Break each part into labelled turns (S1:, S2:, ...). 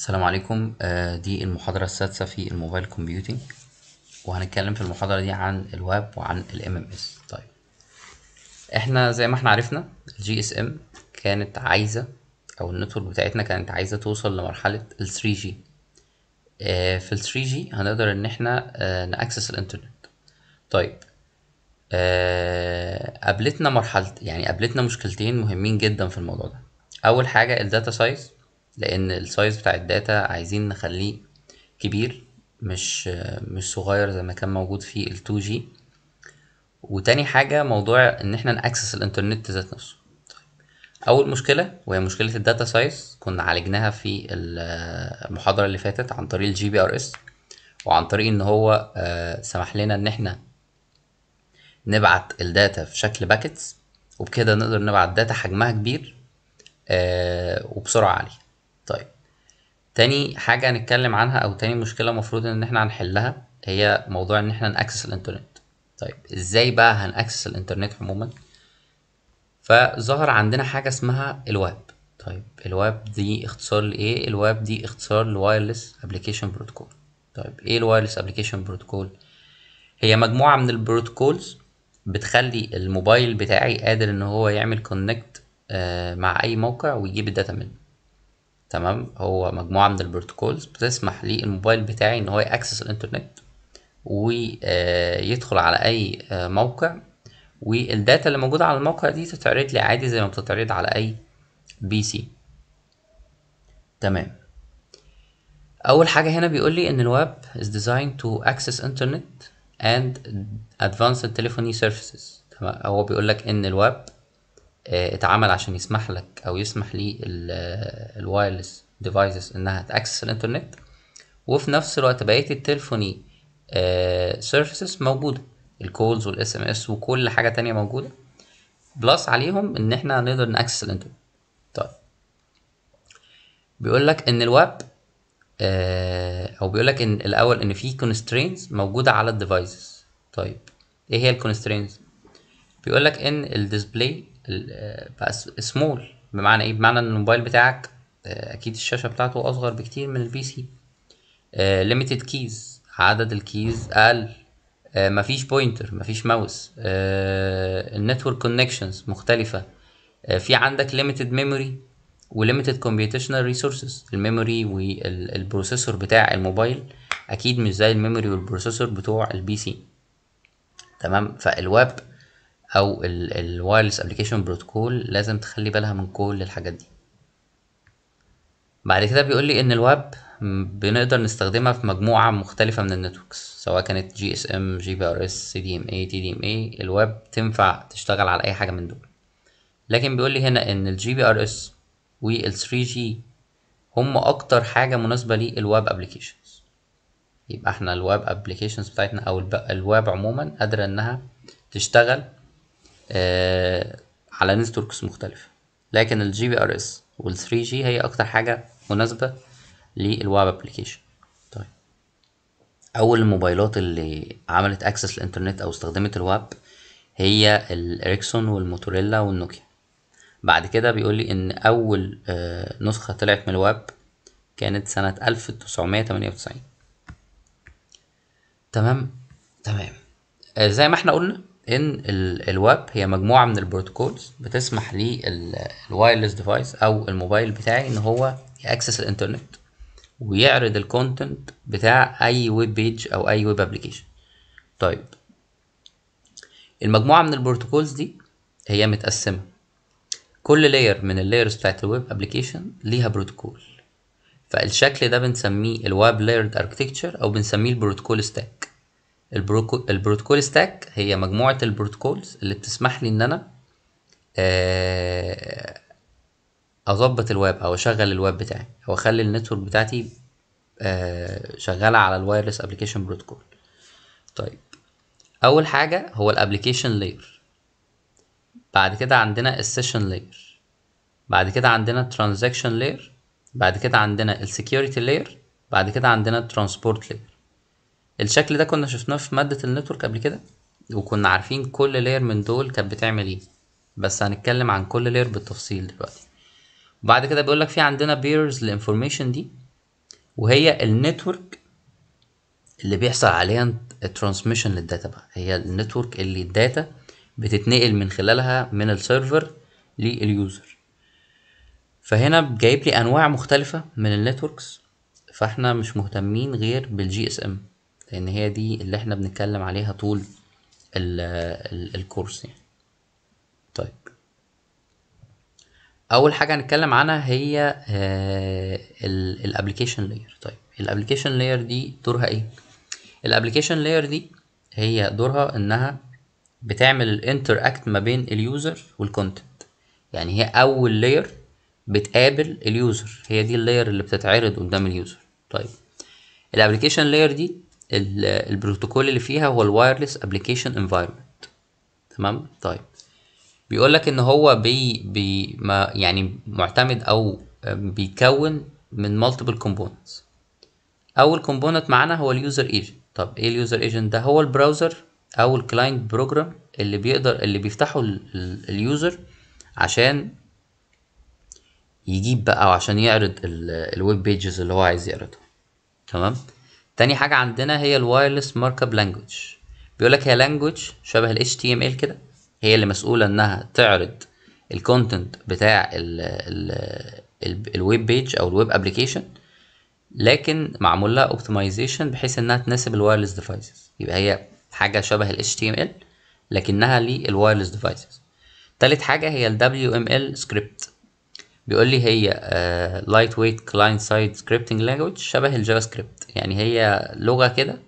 S1: السلام عليكم آه، دي المحاضرة السادسة في الموبايل كومبيوتنج وهنتكلم في المحاضرة دي عن الويب وعن ال MMS طيب احنا زي ما احنا عرفنا الجي اس ام كانت عايزة او النتورك بتاعتنا كانت عايزة توصل لمرحلة ال 3G آه، في ال 3G هنقدر ان احنا آه، نأكسس الانترنت طيب قابلتنا مرحلة يعني قابلتنا مشكلتين مهمين جدا في الموضوع ده اول حاجة الداتا سايز لان السايز بتاع الداتا عايزين نخليه كبير مش مش صغير زي ما كان موجود في ال 2 جي وتاني حاجه موضوع ان احنا ناكسس الانترنت ذات نفسه اول مشكله وهي مشكله الداتا سايز كنا عالجناها في المحاضره اللي فاتت عن طريق الجي بي ار اس وعن طريق ان هو آه، سمح لنا ان احنا نبعت الداتا في شكل باكتس وبكده نقدر نبعت داتا حجمها كبير آه، وبسرعه عاليه طيب تاني حاجة هنتكلم عنها أو تاني مشكلة المفروض إن إحنا هنحلها هي موضوع إن إحنا نأكسس الإنترنت طيب إزاي بقى هنأكسس الإنترنت عموما فظهر عندنا حاجة اسمها الواب طيب الواب دي اختصار لإيه؟ الواب دي اختصار لوايرلس أبليكيشن بروتوكول طيب إيه الوايرلس أبليكيشن بروتوكول؟ هي مجموعة من البروتوكولز بتخلي الموبايل بتاعي قادر إن هو يعمل كونكت آه، مع أي موقع ويجيب الداتا منه تمام هو مجموعة من البروتوكولز بتسمح للموبايل بتاعي ان هو يأكسس الانترنت ويدخل على اي موقع والداتا اللي موجودة على الموقع دي تتعرض لي عادي زي ما بتتعرض على اي بي سي تمام اول حاجة هنا بيقول لي ان الويب is designed to access internet and advanced telephony services هو بيقول لك ان الويب آه، اتعمل عشان يسمح لك او يسمح لي الوايرلس آه، ديفايسز انها تاكسس الانترنت وفي نفس الوقت بقيه التليفوني سيرفيسز آه، موجوده الكولز والاس ام اس وكل حاجه تانية موجوده بلس عليهم ان احنا نقدر ناكسس الانترنت طيب بيقول لك ان الويب او بيقول لك ان الاول ان في كونسترينز موجوده على الديفايسز طيب ايه هي الكونسترينز بيقول لك ان الديسبلاي بقى سمول بمعنى ايه بمعنى ان الموبايل بتاعك آه، اكيد الشاشه بتاعته اصغر بكتير من البي سي ليميتد كيز عدد الكيز اقل آه، مفيش بوينتر مفيش ماوس النتورك كونكشنز مختلفه آه، في عندك ليميتد ميموري وليميتد كومبيوتيشنال ريسورسز الميموري والبروسيسور بتاع الموبايل اكيد مش زي الميموري والبروسيسور بتوع البي سي تمام فالويب او الوايرلس ابلكيشن بروتوكول لازم تخلي بالها من كل الحاجات دي بعد كده بيقول لي ان الويب بنقدر نستخدمها في مجموعة مختلفة من النتوركس سواء كانت جي اس ام جي بي ار اس سي دي ام اي تي دي ام اي الويب تنفع تشتغل على اي حاجة من دول لكن بيقول لي هنا ان الجي بي ار اس وال 3 جي هم اكتر حاجة مناسبة للويب ابلكيشنز يبقى احنا الويب ابلكيشنز بتاعتنا او الويب عموما قادرة انها تشتغل آه، على نتوركس مختلفة لكن الجي بي ار اس وال 3 جي هي أكتر حاجة مناسبة للويب ابلكيشن طيب أول الموبايلات اللي عملت أكسس للإنترنت أو استخدمت الويب هي الإريكسون والموتوريلا والنوكيا بعد كده بيقول لي إن أول آه، نسخة طلعت من الويب كانت سنة ألف تمام تمام آه، زي ما احنا قلنا ان الويب هي مجموعه من البروتوكولز بتسمح للوايرلس ديفايس او الموبايل بتاعي ان هو ياكسس الانترنت ويعرض الكونتنت بتاع اي ويب بيج او اي ويب ابليكيشن طيب المجموعه من البروتوكولز دي هي متقسمه كل لاير من اللايرز بتاعت الويب ابليكيشن ليها بروتوكول فالشكل ده بنسميه الويب لايرد اركتكتشر او بنسميه البروتوكول ستاك البروتوكول ستاك هي مجموعة البروتوكولز اللي بتسمح لي ان انا آه، اظبط الويب او اشغل الويب بتاعي او اخلي النتورك بتاعتي آه، شغالة على الوايرلس ابلكيشن بروتوكول طيب اول حاجة هو الابلكيشن لاير بعد كده عندنا السيشن لاير بعد كده عندنا الترانزاكشن لاير بعد كده عندنا السكيورتي لاير بعد كده عندنا الترانسبورت لاير الشكل ده كنا شفناه في مادة النتورك قبل كده وكنا عارفين كل لير من دول كانت بتعمل ايه بس هنتكلم عن كل لير بالتفصيل دلوقتي وبعد كده بيقولك في عندنا بيرز الانفورميشن دي وهي النتورك اللي بيحصل عليها الترانسميشن للداتا بقى هي النتورك اللي الداتا بتتنقل من خلالها من السيرفر لليوزر فهنا جايب لي انواع مختلفه من النتوركس فاحنا مش مهتمين غير بالجي اس ام لان هي دي اللي احنا بنتكلم عليها طول الـ الـ الكورس يعني طيب اول حاجه هنتكلم عنها هي آه، الابلكيشن لاير طيب الابلكيشن لاير دي دورها ايه الابلكيشن لاير دي هي دورها انها بتعمل الانتر اكت ما بين اليوزر والكونتنت يعني هي اول لاير بتقابل اليوزر هي دي اللاير اللي بتتعرض قدام اليوزر طيب الابلكيشن لاير دي البروتوكول اللي فيها هو الوايرلس ابلكيشن انفايرمنت تمام طيب بيقول لك ان هو بي بي ما يعني معتمد او بيتكون من مالتيبل كومبوننتس اول كومبوننت معانا هو اليوزر ايجنت طب ايه اليوزر ايجنت ده هو البراوزر او الكلاينت بروجرام اللي بيقدر اللي بيفتحه اليوزر عشان يجيب بقى او عشان يعرض الويب بيجز اللي هو عايز يعرضها تمام تاني حاجة عندنا هي الوايرلس ماركب لانجوج بيقولك هي لانجوج شبه ال HTML كده هي اللي مسؤولة انها تعرض الكونتنت بتاع ال ال الويب بيج او الويب ابلكيشن لكن معمول لها اوبتمايزيشن بحيث انها تناسب الوايرلس ديفايسز يبقى هي حاجة شبه ال HTML لكنها للوايرلس ديفايسز تالت حاجة هي ال WML سكريبت بيقول لي هي لايت ويت كلاينت سايد سكريبتنج لانجويج شبه الجافا سكريبت يعني هي لغه كده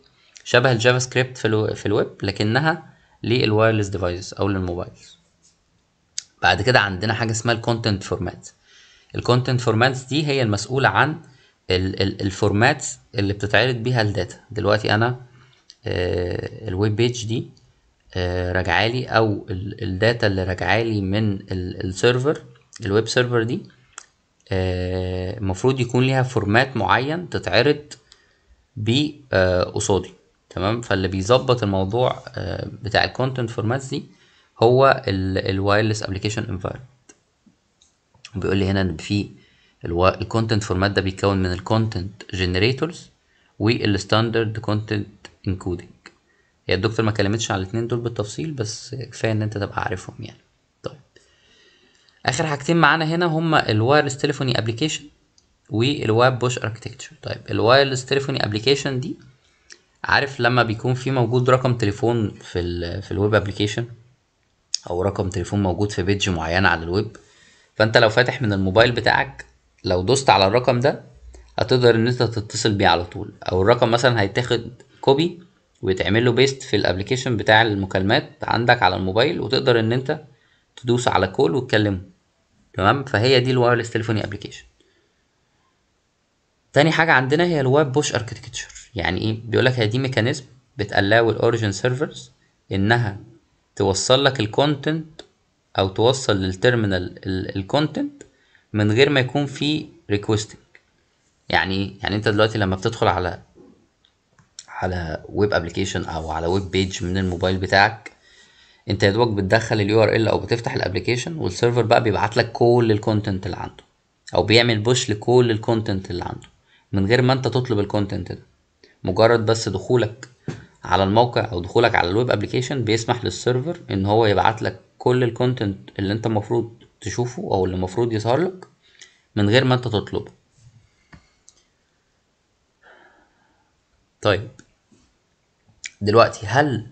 S1: شبه الجافا سكريبت في, الو... في الويب لكنها للوايرلس ديفايس او للموبايل بعد كده عندنا حاجه اسمها الكونتنت فورمات الكونتنت فورمات دي هي المسؤوله عن الفورمات اللي بتتعرض بيها الداتا دلوقتي انا آه، الويب بيج دي آه، راجعالي او الداتا اللي راجعالي من السيرفر الويب سيرفر دي آه، المفروض يكون ليها فورمات معين تتعرض بيه آه، قصادي تمام فاللي بيظبط الموضوع آه، بتاع الكونتنت فورمات دي هو الوايرلس ابلكيشن انفايرمنت بيقول لي هنا ان في الكونتنت فورمات ده بيتكون من الكونتنت جنريتورز والستاندرد كونتنت انكودنج هي الدكتور ما كلمتش على الاثنين دول بالتفصيل بس كفايه ان انت تبقى عارفهم يعني اخر حاجتين معانا هنا هما الوايرلس تليفوني ابلكيشن والواب بوش اركتكتشر طيب الوايرلس تليفوني ابلكيشن دي عارف لما بيكون في موجود رقم تليفون في الـ في الويب ابلكيشن او رقم تليفون موجود في بيدج معينه على الويب فانت لو فاتح من الموبايل بتاعك لو دوست على الرقم ده هتقدر ان انت تتصل بيه على طول او الرقم مثلا هيتاخد كوبي ويتعمل له بيست في الابلكيشن بتاع المكالمات عندك على الموبايل وتقدر ان انت تدوسوا على كول وتكلموا تمام فهي دي الوايرلس تليفوني ابلكيشن تاني حاجة عندنا هي الويب بوش اركتكتشر يعني ايه بيقولك هي دي ميكانيزم بتقلاو الاوريجن سيرفرز انها توصل لك الكونتنت او توصل للترمينال الكونتنت من غير ما يكون في ريكوستنج يعني إيه؟ يعني انت دلوقتي لما بتدخل على على ويب ابلكيشن او على ويب بيج من الموبايل بتاعك انت يا دوبك بتدخل اليو ار ال او بتفتح الابلكيشن والسيرفر بقى بيبعت لك كل الكونتنت اللي عنده او بيعمل بوش لكل الكونتنت اللي عنده من غير ما انت تطلب الكونتنت ده مجرد بس دخولك على الموقع او دخولك على الويب ابلكيشن بيسمح للسيرفر ان هو يبعت لك كل الكونتنت اللي انت المفروض تشوفه او اللي المفروض يظهر لك من غير ما انت تطلبه طيب دلوقتي هل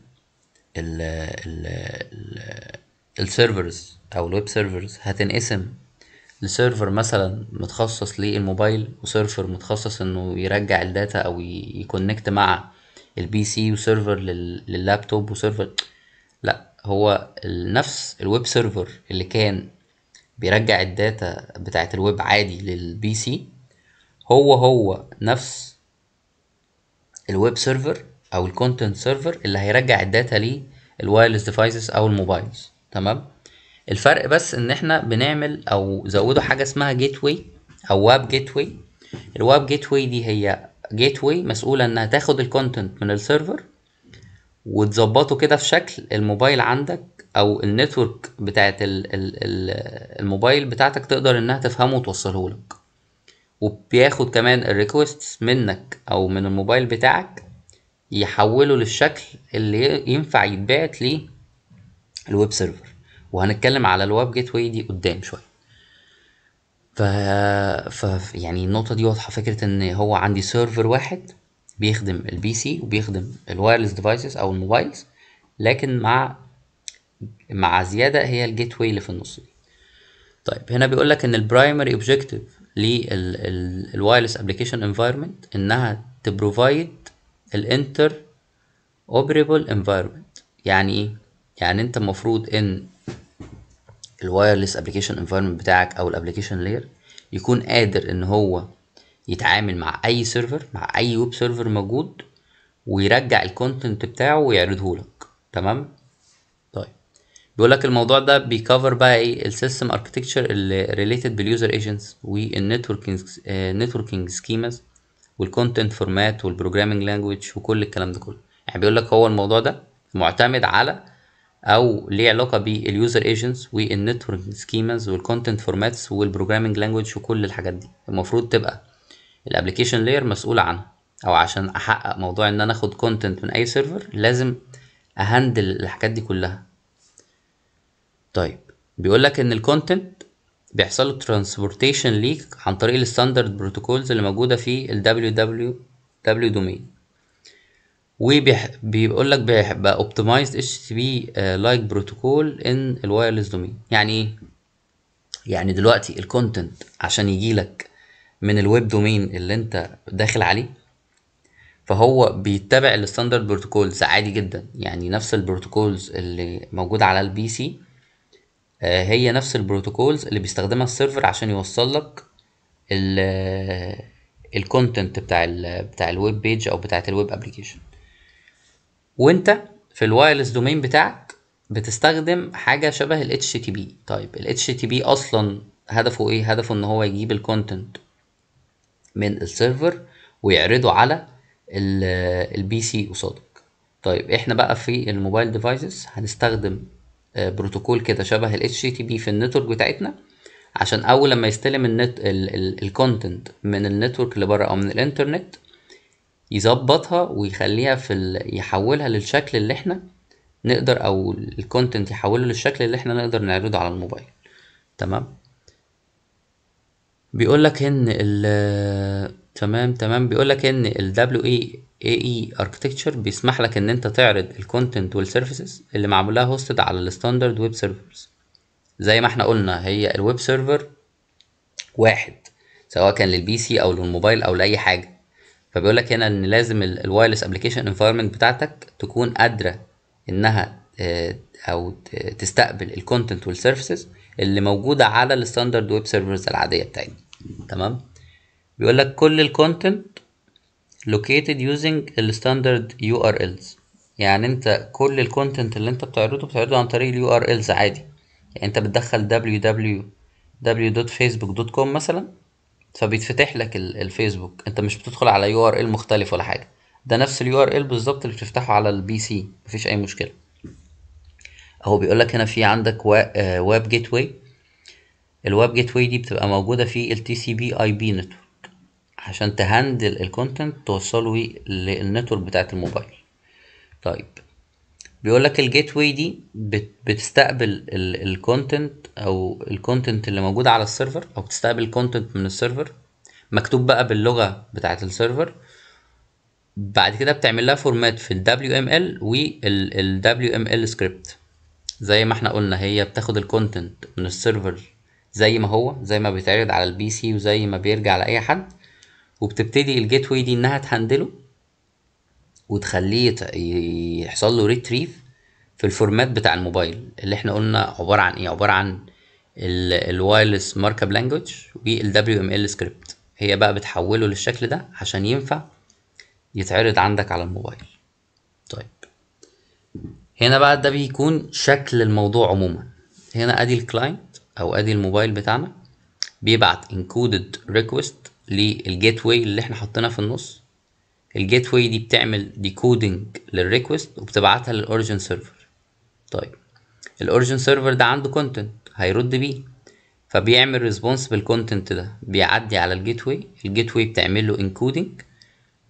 S1: ال ال ال السيرفرز او الويب سيرفرز هتنقسم لسيرفر مثلا متخصص للموبايل وسيرفر متخصص انه يرجع الداتا او يكونكت مع البي سي وسيرفر لللابتوب وسيرفر لا هو نفس الويب سيرفر اللي كان بيرجع الداتا بتاعت الويب عادي للبي سي هو هو نفس الويب سيرفر او الكونتنت سيرفر اللي هيرجع الداتا ليه الوايرلس ديفايسز او الموبايلز تمام الفرق بس ان احنا بنعمل او زودوا حاجه اسمها جيت واي او واب جيت واي الواب جيت واي دي هي جيت واي مسؤوله انها تاخد الكونتنت من السيرفر وتظبطه كده في شكل الموبايل عندك او النتورك بتاعت الموبايل بتاعتك تقدر انها تفهمه وتوصله لك وبياخد كمان الريكوست منك او من الموبايل بتاعك يحوله للشكل اللي ينفع يتبعت للويب سيرفر وهنتكلم على الويب جيت واي دي قدام شويه ف... ف يعني النقطه دي واضحه فكره ان هو عندي سيرفر واحد بيخدم البي سي وبيخدم الوايرلس ديفايسز او الموبايلز لكن مع مع زياده هي الجيت واي اللي في النص دي طيب هنا بيقول لك ان البرايمري اوبجكتيف للوايرلس ابلكيشن انفايرمنت انها تبروفايد الانتر اوبريبل انفايرمنت يعني ايه يعني انت المفروض ان الوايرلس ابلكيشن انفايرمنت بتاعك او الابلكيشن لاير يكون قادر ان هو يتعامل مع اي سيرفر مع اي ويب سيرفر موجود ويرجع الكونتنت بتاعه ويعرضه لك تمام طيب بيقول لك الموضوع ده بيكفر بقى ايه السيستم اركتكتشر اللي ريليتد باليوزر ايجنتس والنتوركينج نتوركينج سكيماز والكونتنت فورمات والبروجرامنج لانجويج وكل الكلام ده كله يعني بيقول لك هو الموضوع ده معتمد على او ليه علاقه باليوزر ايجنتس والنتورك سكيمز والكونتنت فورماتس والبروجرامنج لانجويج وكل الحاجات دي المفروض تبقى الابلكيشن لاير مسؤوله عنها او عشان احقق موضوع ان انا اخد كونتنت من اي سيرفر لازم اهندل الحاجات دي كلها طيب بيقول لك ان الكونتنت بيحصل له ترانسبورتيشن ليك عن طريق الستاندرد بروتوكولز اللي موجوده في ال www دومين وبيقول لك بيبقى اوبتمايزد اتش تي بي لايك بروتوكول ان الوايرلس دومين يعني ايه يعني دلوقتي الكونتنت عشان يجي لك من الويب دومين اللي انت داخل عليه فهو بيتبع الستاندرد بروتوكولز عادي جدا يعني نفس البروتوكولز اللي موجوده على البي سي آه، هي نفس البروتوكولز اللي بيستخدمها السيرفر عشان يوصل لك الكونتنت آه، بتاع الـ بتاع الويب بيج او بتاعه الويب ابلكيشن وانت في الوايرلس دومين بتاعك بتستخدم حاجه شبه ال بي طيب ال بي اصلا هدفه ايه هدفه ان هو يجيب الكونتنت من السيرفر ويعرضه على البي سي آه، قصادك طيب احنا بقى في الموبايل ديفايسز هنستخدم آه، بروتوكول كده شبه ال HTTP في النتورك بتاعتنا عشان اول لما يستلم النت الكونتنت من النتورك اللي بره او من الانترنت يظبطها ويخليها في ال... يحولها للشكل اللي احنا نقدر او الكونتنت يحوله للشكل اللي احنا نقدر نعرضه على الموبايل تمام بيقول لك ان ال تمام تمام بيقول لك ان ال WA AE Architecture بيسمح لك إن أنت تعرض الكونتنت والسيرفيسز اللي معمول لها هوستد على الستاندرد ويب سيرفرز زي ما احنا قلنا هي الويب سيرفر واحد سواء كان للبي سي أو للموبايل أو لأي حاجة فبيقول لك هنا إن لازم الوايرلس أبلكيشن انفايرمنت بتاعتك تكون قادرة إنها آه، أو تستقبل الكونتنت والسيرفيسز اللي موجودة على الستاندرد ويب سيرفرز العادية بتاعتنا تمام بيقول لك كل الكونتنت located using الستاندرد URLs يعني انت كل الكونتنت اللي انت بتعرضه بتعرضه عن طريق اليو ار الز عادي يعني انت بتدخل www.facebook.com مثلا فبيتفتح لك الفيسبوك انت مش بتدخل على يو ار ال مختلف ولا حاجه ده نفس اليو ار ال بالظبط اللي بتفتحه على البي سي مفيش اي مشكله اهو بيقول لك هنا في عندك ويب جيت واي الويب جيت واي دي بتبقى موجوده في التي سي بي اي بي نتورك عشان تهندل الكونتنت توصله للنتورك بتاعة الموبايل طيب بيقول لك الجيت واي دي بتستقبل الكونتنت او الكونتنت اللي موجود على السيرفر او بتستقبل الكونتنت من السيرفر مكتوب بقى باللغه بتاعه السيرفر بعد كده بتعمل لها فورمات في ال WML وال WML سكريبت زي ما احنا قلنا هي بتاخد الكونتنت من السيرفر زي ما هو زي ما بيتعرض على البي سي وزي ما بيرجع لاي حد وبتبتدي الجيت واي دي انها تهندله وتخليه يحصل له ريتريف في الفورمات بتاع الموبايل اللي احنا قلنا عباره عن ايه عباره عن الوايرلس ماركاب لانجوج والدبليو ام ال سكريبت هي بقى بتحوله للشكل ده عشان ينفع يتعرض عندك على الموبايل طيب هنا بقى ده بيكون شكل الموضوع عموما هنا ادي الكلاينت او ادي الموبايل بتاعنا بيبعت encoded request للجيت واي اللي احنا حاطينها في النص الجيت واي دي بتعمل ديكودنج للريكوست وبتبعتها للاوريجن سيرفر طيب الاوريجن سيرفر ده عنده كونتنت هيرد بيه فبيعمل ريسبونس بالكونتنت ده بيعدي على الجيت واي الجيت واي بتعمل له انكودنج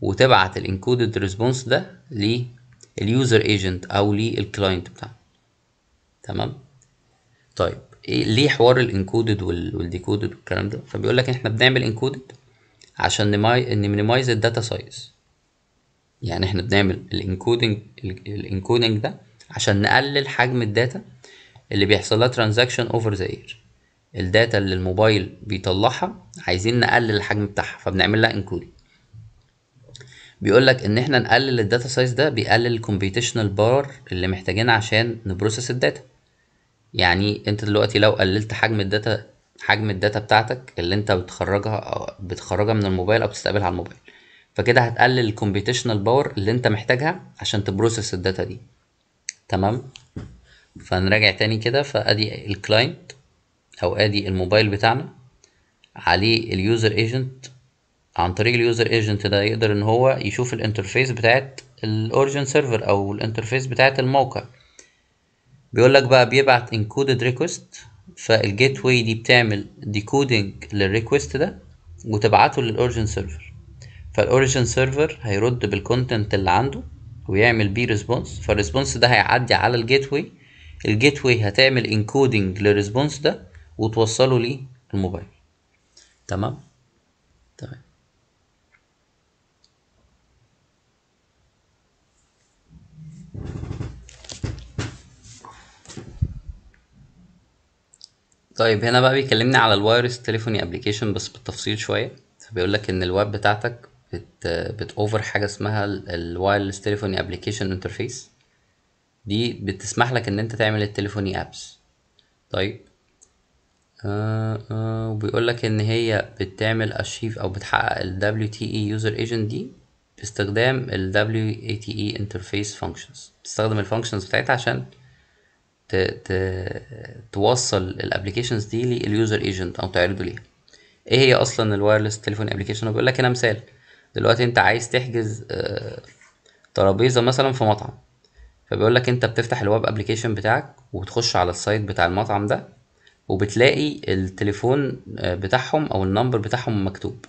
S1: وتبعت الانكودد ريسبونس ده لليوزر ايجنت او للكلاينت بتاعه تمام طيب إيه ليه حوار الانكودد والديكودد والكلام ده فبيقول لك احنا بنعمل انكودد عشان نماي... نمينيمايز الداتا سايز يعني احنا بنعمل الانكودنج الانكودنج ده عشان نقلل حجم الداتا اللي بيحصل لها ترانزاكشن اوفر ذا اير الداتا اللي الموبايل بيطلعها عايزين نقلل الحجم بتاعها فبنعمل لها انكودنج بيقول لك ان احنا نقلل الداتا سايز ده بيقلل الكمبيوتيشنال بار اللي محتاجينها عشان نبروسس الداتا يعني انت دلوقتي لو قللت حجم الداتا حجم الداتا بتاعتك اللي انت بتخرجها أو بتخرجها من الموبايل او بتستقبلها على الموبايل فكده هتقلل الكمبيوتيشنال باور اللي انت محتاجها عشان تبروسس الداتا دي تمام فنراجع تاني كده فادي الكلاينت او ادي الموبايل بتاعنا عليه اليوزر ايجنت عن طريق اليوزر ايجنت ده يقدر ان هو يشوف الانترفيس بتاعت الاوريجن سيرفر او الانترفيس بتاعت الموقع بيقول لك بقى بيبعت انكودد ريكوست فالجيت واي دي بتعمل ديكودنج للريكوست ده وتبعته للاوريجن سيرفر فالاوريجن سيرفر هيرد بالكونتنت اللي عنده ويعمل بيه ريسبونس فالريسبونس ده هيعدي على الجيت واي الجيت واي هتعمل انكودنج للريسبونس ده وتوصله للموبايل تمام تمام طيب هنا بقى بيكلمني على الوايرلس تليفوني ابلكيشن بس بالتفصيل شويه فبيقول لك ان الويب بتاعتك بت بتوفر حاجه اسمها الوايرلس تليفوني ابلكيشن انترفيس دي بتسمح لك ان انت تعمل التليفوني ابس طيب آه، آه، وبيقول لك ان هي بتعمل ارشيف او بتحقق ال WTE user agent دي باستخدام ال WATE interface functions بتستخدم الفانكشنز بتاعتها عشان توصل الابلكيشنز دي لليوزر ايجنت او تعرضه ليها ايه هي اصلا الوايرلس تليفون ابلكيشن هو بيقول لك هنا مثال دلوقتي انت عايز تحجز آه، ترابيزه مثلا في مطعم فبيقول لك انت بتفتح الويب ابلكيشن بتاعك وتخش على السايت بتاع المطعم ده وبتلاقي التليفون آه، بتاعهم او النمبر بتاعهم مكتوب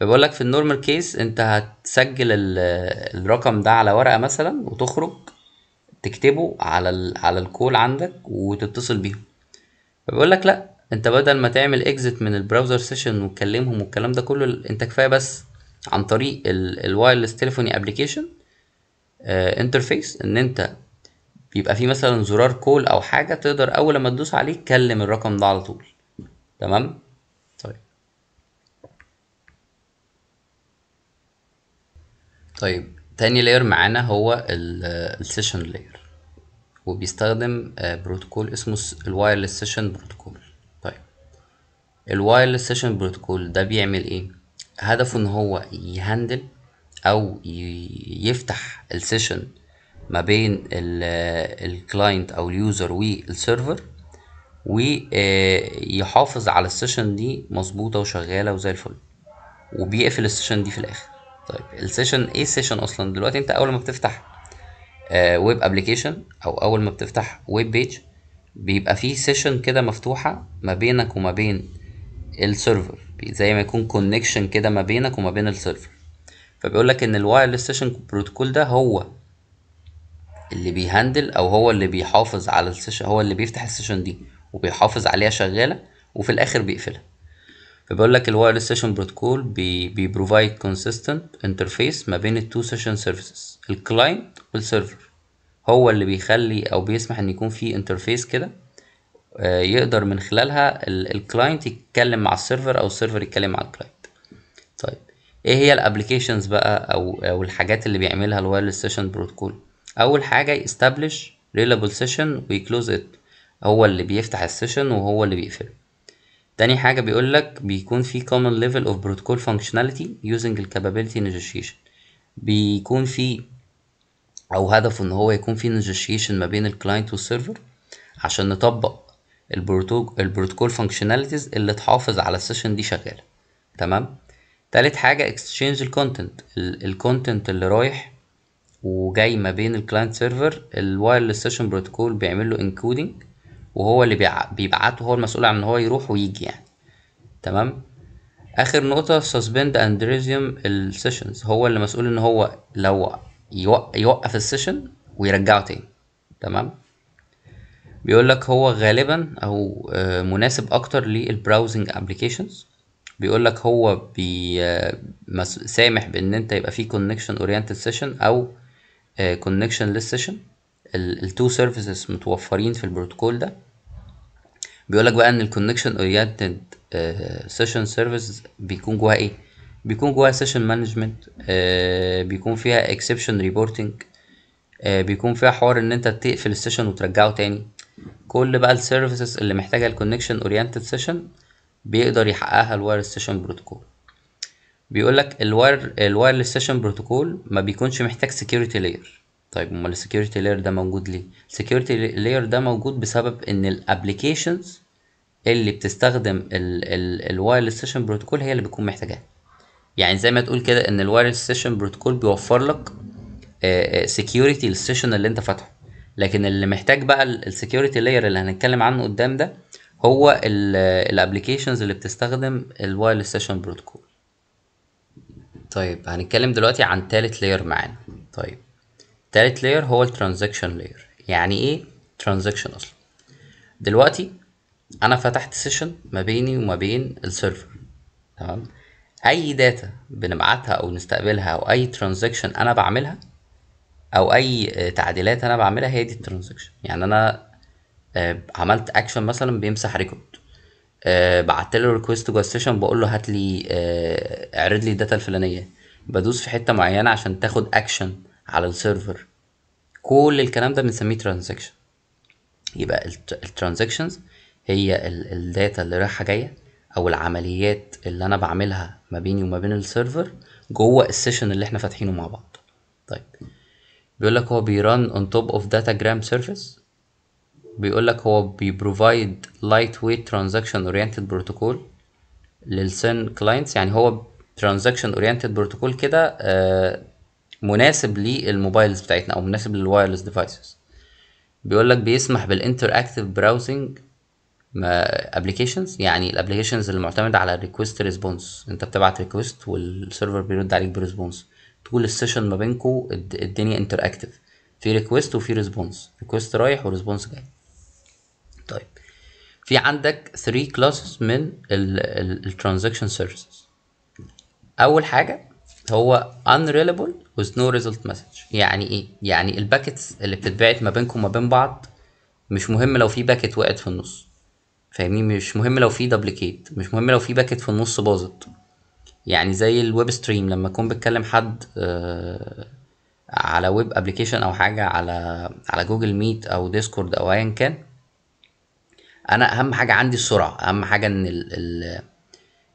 S1: فبيقول لك في النورمال كيس انت هتسجل آه، الرقم ده على ورقه مثلا وتخرج تكتبه على ال على الكول عندك وتتصل بيهم فبيقول لك لا انت بدل ما تعمل اكزيت من البراوزر سيشن وتكلمهم والكلام ده كله انت كفايه بس عن طريق الوايرلس تليفوني ابلكيشن انترفيس ان انت بيبقى في مثلا زرار كول او حاجه تقدر اول ما تدوس عليه تكلم الرقم ده على طول تمام طيب طيب تاني لاير معانا هو السيشن لاير وبيستخدم بروتوكول آه، اسمه الوايرلس سيشن بروتوكول طيب الوايرلس سيشن بروتوكول ده بيعمل ايه هدفه ان هو يهندل او يفتح السيشن ما بين الكلاينت او اليوزر والسيرفر ويحافظ آه، على السيشن دي مظبوطه وشغاله وزي الفل وبيقفل السيشن دي في الاخر طيب السيشن ايه السيشن اصلا دلوقتي انت اول ما بتفتح ويب آه، ابلكيشن او اول ما بتفتح ويب بيج بيبقى فيه سيشن كده مفتوحه ما بينك وما بين السيرفر زي ما يكون كونكشن كده ما بينك وما بين السيرفر فبيقول لك ان الوايرلس سيشن بروتوكول ده هو اللي بيهندل او هو اللي بيحافظ على السيشن هو اللي بيفتح السيشن دي وبيحافظ عليها شغاله وفي الاخر بيقفلها فبيقول لك الوايرلس سيشن بروتوكول بيبروفايد كونسيستنت انترفيس ما بين التو سيشن سيرفيسز الكلاينت والسيرفر هو اللي بيخلي او بيسمح ان يكون في انترفيس كده آه، يقدر من خلالها الكلاينت يتكلم مع السيرفر او السيرفر يتكلم مع الكلاينت طيب ايه هي الابلكيشنز بقى او او الحاجات اللي بيعملها الوايرلس سيشن بروتوكول اول حاجه يستابليش ريلابل سيشن ويكلوز ات هو اللي بيفتح السيشن وهو اللي بيقفله تاني حاجة بيقولك بيكون في common level of protocol functionality using the capability negotiation بيكون في أو هدفه إن هو يكون في negotiation ما بين الكلاينت والسيرفر عشان نطبق البروتوكول functionalities اللي تحافظ على السيشن دي شغالة تمام تالت حاجة exchange الكونتنت الكونتنت اللي رايح وجاي ما بين الكلاينت سيرفر الوايرلس سيشن بروتوكول بيعمل له انكودنج وهو اللي بيبعته هو المسؤول عن ان هو يروح ويجي يعني تمام اخر نقطه سسبند اند ريزيوم السيشنز هو اللي مسؤول ان هو لو يوقف السيشن ويرجعه تاني تمام بيقول لك هو غالبا او آه، مناسب اكتر للبراوزنج ابلكيشنز بيقول لك هو بي آه، سامح بان انت يبقى فيه كونكشن اورينتد سيشن او كونكشن آه، للسيشن التو سيرفيسز متوفرين في البروتوكول ده بيقول لك بقى ان الكونكشن اورينتد سيشن سيرفيس بيكون جواها ايه بيكون جواها سيشن مانجمنت آه، بيكون فيها اكسبشن آه، ريبورتنج بيكون فيها حوار ان انت تقفل السيشن وترجعه تاني كل بقى السيرفيسز اللي محتاجه الكونكشن اورينتد سيشن بيقدر يحققها الواير سيشن بروتوكول بيقول لك الواير الوايرلس سيشن بروتوكول ما بيكونش محتاج سكيورتي لاير طيب امال السكيورتي لاير ده موجود ليه السكيورتي لاير ده موجود بسبب ان الابلكيشنز اللي بتستخدم الوايرلس سيشن بروتوكول هي اللي بتكون محتاجاها يعني زي ما تقول كده ان الوايرلس سيشن بروتوكول بيوفر لك سكيورتي آه، آه، للسيشن اللي انت فاتحه لكن اللي محتاج بقى السكيورتي لاير اللي هنتكلم عنه قدام ده هو الابلكيشنز آه، اللي بتستخدم الوايرلس سيشن بروتوكول طيب هنتكلم دلوقتي عن تالت لاير معانا طيب تالت لاير هو الترانزكشن لاير يعني ايه ترانزكشن اصلا دلوقتي انا فتحت سيشن ما بيني وما بين السيرفر تمام اي داتا بنبعتها او نستقبلها او اي ترانزكشن انا بعملها او اي آه، تعديلات انا بعملها هي دي الترانزكشن يعني انا آه، عملت اكشن مثلا بيمسح ريكورد آه، بعت له ريكويست جوه السيشن بقول له هات لي اعرض لي الداتا الفلانيه بدوس في حته معينه عشان تاخد اكشن على السيرفر كل الكلام ده بنسميه ترانزكشن يبقى الترانزكشنز هي الداتا اللي رايحه جايه او العمليات اللي انا بعملها ما بيني وما بين السيرفر جوه السيشن اللي احنا فاتحينه مع بعض طيب بيقول لك هو بيران توب اوف داتا جرام سيرفيس بيقول لك هو بيبروفايد لايت ويت ترانزكشن اورينتد بروتوكول للسن كلاينتس يعني هو ترانزكشن اورينتد بروتوكول كده آه، مناسب للموبايلز بتاعتنا او مناسب للوايرلس ديفايسز بيقول لك بيسمح بالانتر اكتف براوزنج ابلكيشنز يعني الابلكيشنز اللي معتمده على الريكوست ريسبونس انت بتبعت ريكوست والسيرفر بيرد عليك بريسبونس طول السيشن ما بينكو الدنيا انتر اكتف في ريكوست وفي ريسبونس ريكوست رايح وريسبونس جاي طيب في عندك 3 كلاسز من الترانزاكشن سيرفيسز اول حاجه هو unreliable with no result message يعني ايه يعني الباكتس اللي بتتبعت ما بينكم وما بين بعض مش مهم لو في باكت وقعت في النص فاهمين مش مهم لو في دبليكيت مش مهم لو في باكت في النص باظت يعني زي الويب ستريم لما اكون بتكلم حد آه، على ويب ابلكيشن او حاجه على على جوجل ميت او ديسكورد او ايا كان انا اهم حاجه عندي السرعه اهم حاجه ان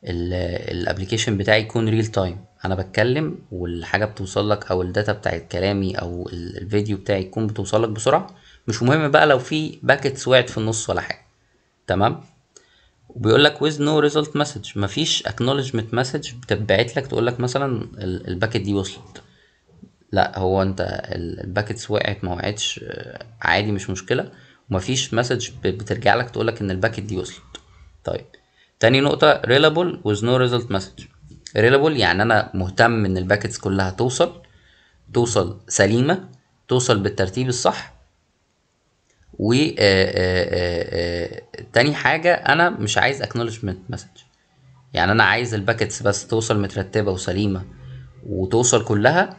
S1: الابلكيشن بتاعي يكون ريل تايم انا بتكلم والحاجه بتوصل لك او الداتا بتاعت كلامي او الفيديو بتاعي يكون بتوصل لك بسرعه مش مهم بقى لو في باكتس وقعت في النص ولا حاجه تمام وبيقول لك ويز نو ريزلت مسج مفيش اكنولجمنت مسج بتبعت لك تقول لك مثلا الباكت دي وصلت لا هو انت الباكتس وقعت ما وقعتش آه، عادي مش مشكله ومفيش مسج بترجع لك تقول لك ان الباكت دي وصلت طيب تاني نقطه ريلابل ويز نو ريزلت مسج ريلابل يعني انا مهتم ان الباكتس كلها توصل توصل سليمه توصل بالترتيب الصح و آآ آه، آآ آه، آه، تاني حاجه انا مش عايز اكنولجمنت مسج يعني انا عايز الباكتس بس توصل مترتبه وسليمه وتوصل كلها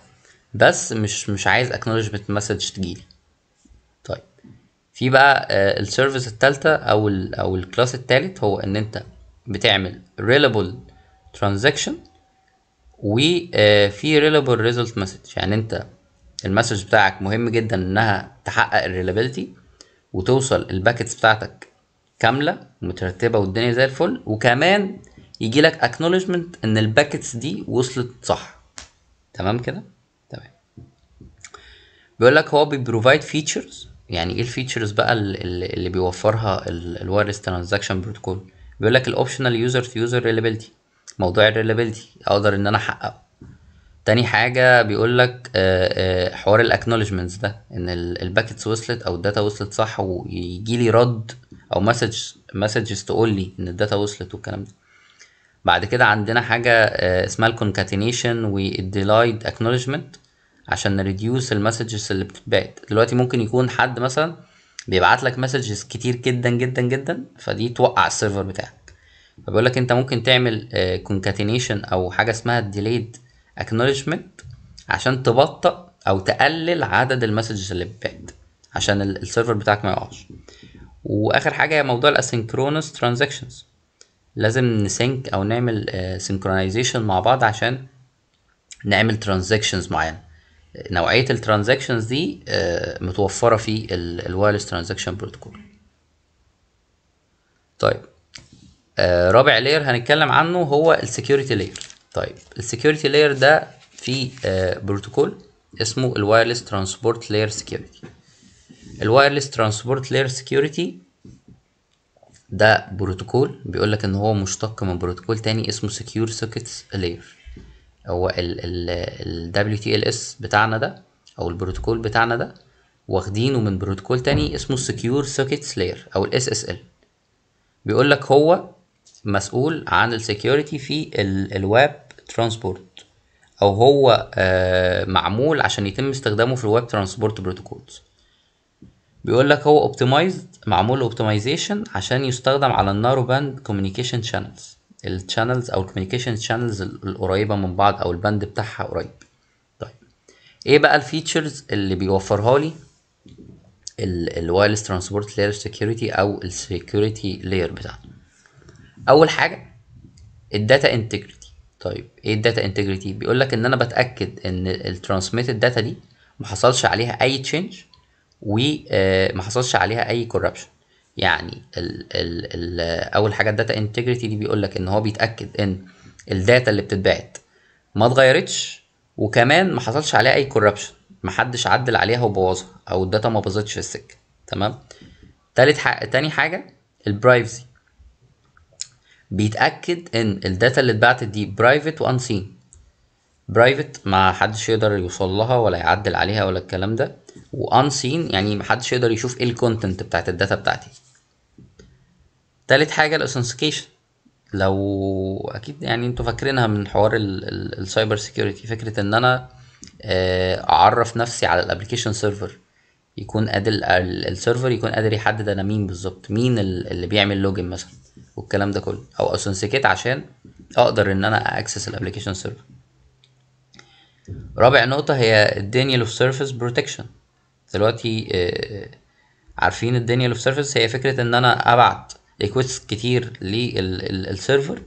S1: بس مش مش عايز اكنولجمنت مسج تجيلي طيب في بقى السيرفيس التالتة او الـ او الكلاس التالت هو ان انت بتعمل ريلابل ترانزاكشن وفي ريلابل ريزلت مسج يعني انت المسج بتاعك مهم جدا انها تحقق الريلابيلتي وتوصل الباكتس بتاعتك كامله ومترتبه والدنيا زي الفل وكمان يجي لك اكنولجمنت ان الباكتس دي وصلت صح تمام كده تمام بيقول لك هو بيبروفايد فيتشرز يعني ايه الفيتشرز بقى اللي بيوفرها الوايرلس ترانزاكشن بروتوكول بيقول لك الاوبشنال يوزر تو يوزر ريلابيلتي موضوع الريلابيلتي اقدر ان انا احققه تاني حاجة بيقول لك آه، آه، حوار الاكنولجمنتس ده ان الباكتس وصلت او الداتا وصلت صح ويجي لي رد او مسج مسجز تقول لي ان الداتا وصلت والكلام ده بعد كده عندنا حاجة آه، اسمها الكونكاتينيشن والديلايد اكنولجمنت عشان نريديوس المسجز اللي بتتبعت دلوقتي ممكن يكون حد مثلا بيبعت لك مسجز كتير جدا جدا جدا فدي توقع السيرفر بتاعك فبيقول لك انت ممكن تعمل كونكاتينيشن آه، او حاجه اسمها ديليد اكنولجمنت عشان تبطئ او تقلل عدد المسجز اللي بتبعت عشان السيرفر بتاعك ما يقعش واخر حاجه هي موضوع الاسينكرونس ترانزاكشنز لازم نسينك او نعمل سينكرونايزيشن آه، مع بعض عشان نعمل ترانزاكشنز معينه نوعيه الترانزاكشنز دي آه، متوفره في الوايرلس ترانزاكشن بروتوكول طيب آه، رابع لاير هنتكلم عنه هو السكيورتي لاير طيب السكيورتي لاير ده في بروتوكول آه، اسمه الوايرلس ترانسبورت لاير سكيورتي الوايرلس ترانسبورت لاير سكيورتي ده بروتوكول بيقول لك ان هو مشتق من بروتوكول تاني اسمه سكيور سوكيتس لاير هو ال ال WTLS بتاعنا ده او البروتوكول بتاعنا ده واخدينه من بروتوكول تاني اسمه سكيور سوكيتس لاير او ال SSL بيقول لك هو مسؤول عن السكيورتي في الويب ترانسبورت او هو آه، معمول عشان يتم استخدامه في الويب ترانسبورت بروتوكولز بيقول لك هو اوبتمايزد معمول اوبتمايزيشن عشان يستخدم على النارو باند كوميونيكيشن شانلز الشانلز او الكوميونيكيشن شانلز القريبه من بعض او الباند بتاعها قريب طيب ايه بقى الفيتشرز اللي بيوفرها لي الوايرلس ترانسبورت لاير سكيورتي او السكيورتي لاير بتاعته اول حاجه الداتا انتجريتي طيب ايه الداتا انتجريتي بيقول لك ان انا بتاكد ان الترانسميتد داتا دي ما حصلش عليها اي تشينج وما آه، حصلش عليها اي كوربشن يعني الـ الـ الـ اول حاجه الداتا انتجريتي دي بيقول لك ان هو بيتاكد ان الداتا اللي بتتبعت ما اتغيرتش وكمان ما حصلش عليها اي كوربشن محدش عدل عليها وبوظها او الداتا ما باظتش في السكه تمام تالت حاجه تاني حاجه البرايفسي بيتاكد ان الداتا اللي اتبعتت دي برايفت وانسين برايفت ما حدش يقدر يوصل لها ولا يعدل عليها ولا الكلام ده وانسين يعني ما حدش يقدر يشوف ايه الكونتنت بتاعت الداتا بتاعتي تالت حاجه الاوثنتيكيشن لو اكيد يعني انتوا فاكرينها من حوار السايبر سيكيورتي فكره ان انا آه، اعرف نفسي على الابلكيشن سيرفر يكون قادر السيرفر يكون قادر يحدد انا مين بالظبط مين اللي بيعمل لوجن مثلا والكلام ده كله او اوثنتيكيت عشان اقدر ان انا اكسس الابلكيشن سيرفر رابع نقطة هي الدينيال اوف سيرفيس بروتكشن دلوقتي آه، عارفين الدينيال اوف سيرفيس هي فكرة ان انا ابعت ريكويست كتير للسيرفر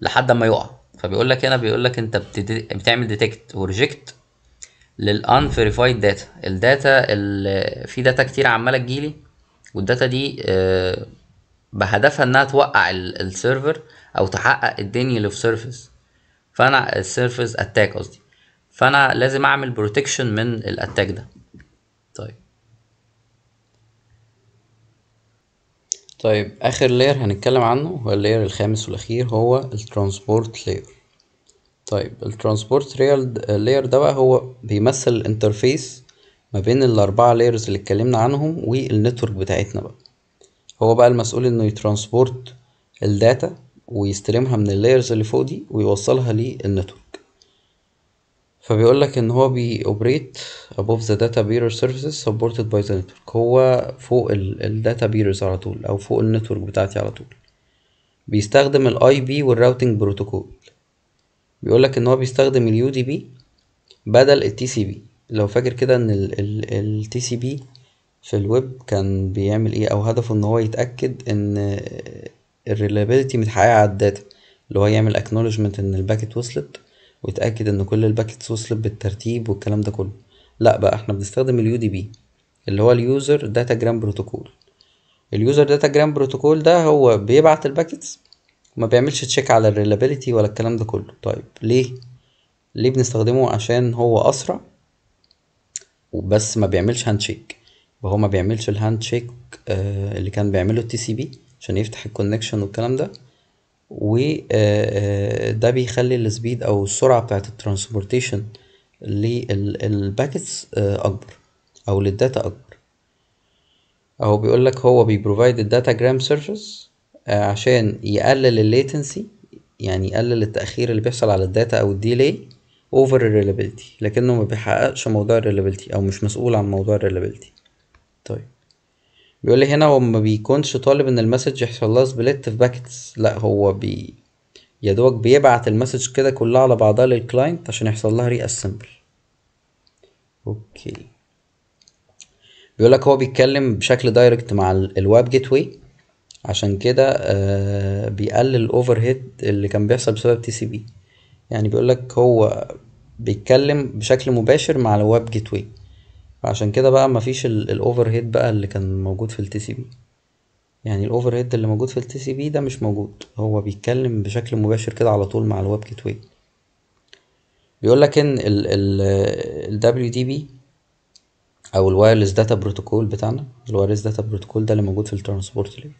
S1: لحد ما يقع فبيقول لك هنا بيقول لك انت بتعمل ديتكت وريجكت للانفيريفايد داتا الداتا في داتا كتير عماله تجيلي والداتا دي آه، بهدفها انها توقع السيرفر او تحقق الدنيا اللي في سيرفيس فانا السيرفيس اتاك قصدي فانا لازم اعمل بروتكشن من الاتاك ده
S2: طيب طيب اخر لير هنتكلم عنه هو اللير الخامس والاخير هو الترانسبورت لير طيب الترانسبورت لير ده بقى هو بيمثل الانترفيس ما بين الاربعه لايرز اللي اتكلمنا عنهم والنتورك بتاعتنا بقى هو بقى المسؤول انه يترانسبورت الداتا ويستلمها من اللايرز اللي فوق دي ويوصلها للنتورك فبيقول لك ان هو اوبريت ابوف ذا داتا بيرر سيرفيسز سبورتد باي ذا نتورك هو فوق الداتا بيرز على طول او فوق النتورك بتاعتي على طول بيستخدم الاي بي والراوتنج بروتوكول بيقول لك ان هو بيستخدم اليو دي بي بدل التي سي بي لو فاكر كده ان التي سي بي في الويب كان بيعمل ايه او هدفه ان هو يتاكد ان الريلابيلتي متحققه على الداتا اللي هو يعمل اكنولجمنت ان الباكت وصلت ويتاكد ان كل الباكتس وصلت بالترتيب والكلام ده كله لا بقى احنا بنستخدم اليو دي بي اللي هو اليوزر داتا جرام بروتوكول اليوزر داتا جرام بروتوكول ده هو بيبعت الباكتس وما بيعملش تشيك على الريلابيلتي ولا الكلام ده كله طيب ليه ليه بنستخدمه عشان هو اسرع وبس ما بيعملش شيك وهو ما بيعملش الهاند شيك آه، اللي كان بيعمله التي سي بي عشان يفتح الكونكشن والكلام ده وده آه، آه، بيخلي السبيد او السرعه بتاعه الترانسبورتيشن للباكتس اكبر او للداتا اكبر اهو بيقول لك هو بيبروفايد الداتا جرام سيرفيس عشان يقلل الليتنسي يعني يقلل التاخير اللي بيحصل على الداتا او الديلي اوفر الريلابيلتي لكنه ما بيحققش موضوع الريلابيلتي او مش مسؤول عن موضوع الريلابيلتي طيب بيقول لي هنا هو ما بيكونش طالب ان المسج يحصل لها سبليت في باكتس لا هو بي يا دوبك بيبعت المسج كده كلها على بعضها للكلاينت عشان يحصل لها ري اوكي بيقول لك هو بيتكلم بشكل دايركت مع الويب جيت واي عشان كده آه بيقلل الاوفر هيد اللي كان بيحصل بسبب تي سي بي يعني بيقول لك هو بيتكلم بشكل مباشر مع الويب جيت واي فعشان كده بقى مفيش الاوفر هيد بقى اللي كان موجود في التي سي بي يعني الاوفر هيد اللي موجود في التي سي بي ده مش موجود هو بيتكلم بشكل مباشر كده على طول مع الويب جيت واي بيقول لك ان ال دبليو دي بي او الوايرلس داتا بروتوكول بتاعنا الوايرلس داتا بروتوكول ده اللي موجود في الترانسبورت لير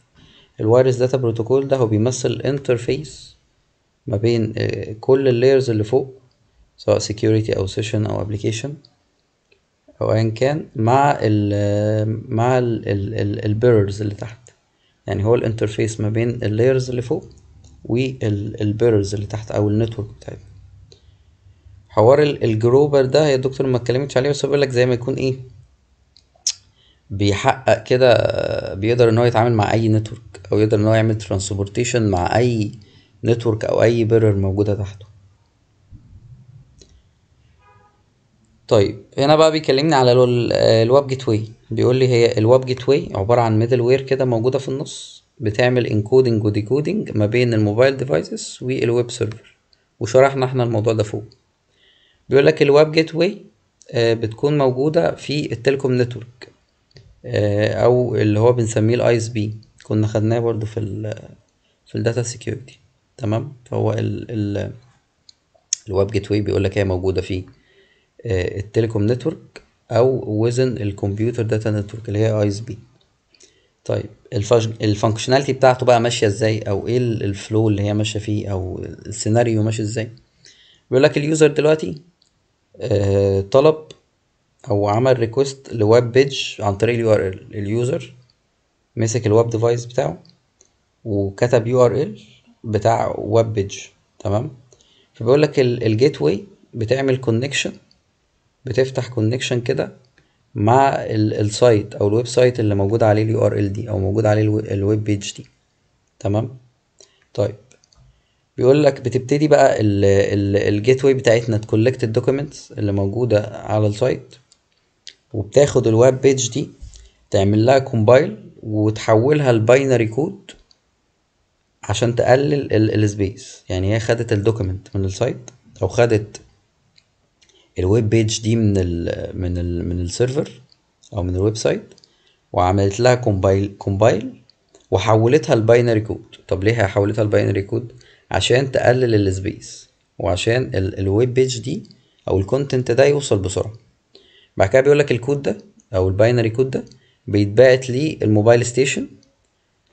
S2: الوايرلس داتا بروتوكول ده هو بيمثل انترفيس ما بين آه، كل اللايرز اللي فوق سواء سكيورتي او سيشن او ابلكيشن أو أيا كان مع ال مع ال ال البيررز اللي تحت يعني هو الانترفيس ما بين اللايرز اللي فوق والبيررز اللي تحت أو النتورك بتاعتنا حوار الجروبر ده هي الدكتور ما اتكلمتش عليه بس بقول لك زي ما يكون ايه بيحقق كده بيقدر ان هو يتعامل مع اي نتورك او يقدر ان هو يعمل ترانسبورتيشن مع اي نتورك او اي بيرر موجوده تحته طيب هنا بقى بيكلمني على الويب جيت واي بيقول لي هي الويب جيت واي عباره عن ميدل وير كده موجوده في النص بتعمل انكودنج وديكودنج ما بين الموبايل ديفايسز والويب سيرفر وشرحنا احنا الموضوع ده فوق بيقول لك الويب جيت واي بتكون موجوده في التلكوم نتورك آه، او اللي هو بنسميه الاي اس بي كنا خدناه برضو في الـ في الداتا سيكيورتي تمام فهو الويب جيت واي بيقول لك هي موجوده فيه آه، التليكوم نتورك او وزن الكمبيوتر داتا نتورك اللي هي اي اس بي طيب الفانكشناليتي بتاعته بقى ماشيه ازاي او ايه الفلو اللي هي ماشيه فيه او السيناريو ماشي ازاي بيقول لك اليوزر دلوقتي آه، طلب او عمل ريكوست لويب بيج عن طريق اليو ار ال اليوزر مسك الويب ديفايس بتاعه وكتب يو ار ال بتاع ويب بيج تمام فبيقول لك الجيت واي بتعمل كونكشن بتفتح كونكشن كده مع السايت او الويب سايت اللي موجود عليه اليو ار ال دي او موجود عليه الويب بيج دي تمام طيب بيقول لك بتبتدي بقى الجيت واي بتاعتنا تكولكت الدوكيومنتس اللي موجوده على السايت وبتاخد الويب بيج دي تعمل لها كومبايل وتحولها لباينري كود عشان تقلل السبيس يعني هي خدت الدوكيمنت من السايت او خدت الويب بيج دي من ال من ال من السيرفر او من الويب سايت وعملت لها كومبايل كومبايل وحولتها لباينري كود طب ليه هي حولتها لباينري كود عشان تقلل السبيس وعشان الويب بيج دي او الكونتنت ده يوصل بسرعه بعد كده بيقول لك الكود ده او الباينري كود ده بيتبعت للموبايل ستيشن